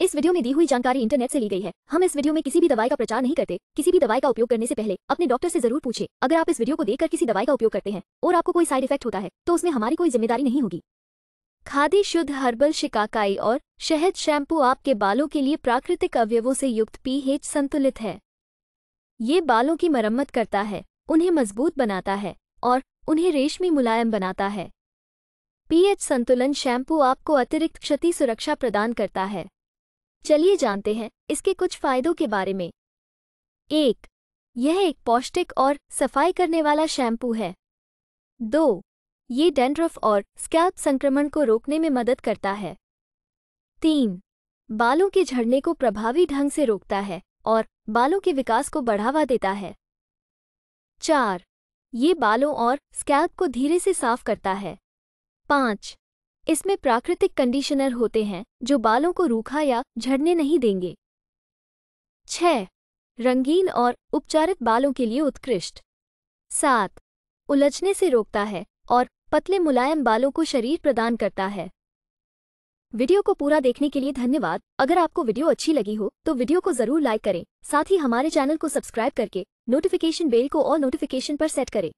इस वीडियो में दी हुई जानकारी इंटरनेट से ली गई है हम इस वीडियो में किसी भी दवाई का प्रचार नहीं करते किसी भी दवाई का उपयोग करने से पहले अपने डॉक्टर से जरूर पूछे अगर आप इस वीडियो को देखकर किसी दवाई का उपयोग करते हैं और आपको कोई साइड इफेक्ट होता है तो उसमें हमारी कोई जिम्मेदारी नहीं होगी खादी शुद्ध हर्बल शिकाकाई और शहद शैम्पू आपके बालों के लिए प्राकृतिक अवयवों से युक्त पीएच संतुलित है ये बालों की मरम्मत करता है उन्हें मजबूत बनाता है और उन्हें रेशमी मुलायम बनाता है पीएच संतुलन शैम्पू आपको अतिरिक्त क्षति सुरक्षा प्रदान करता है चलिए जानते हैं इसके कुछ फायदों के बारे में एक यह एक पौष्टिक और सफाई करने वाला शैम्पू है दो ये डेंड्रफ और स्कैल्प संक्रमण को रोकने में मदद करता है तीन बालों के झड़ने को प्रभावी ढंग से रोकता है और बालों के विकास को बढ़ावा देता है चार ये बालों और स्कैल्प को धीरे से साफ करता है पाँच इसमें प्राकृतिक कंडीशनर होते हैं जो बालों को रूखा या झड़ने नहीं देंगे छह रंगीन और उपचारित बालों के लिए उत्कृष्ट सात उलझने से रोकता है और पतले मुलायम बालों को शरीर प्रदान करता है वीडियो को पूरा देखने के लिए धन्यवाद अगर आपको वीडियो अच्छी लगी हो तो वीडियो को जरूर लाइक करें साथ ही हमारे चैनल को सब्सक्राइब करके नोटिफिकेशन बेल को और नोटिफिकेशन पर सेट करें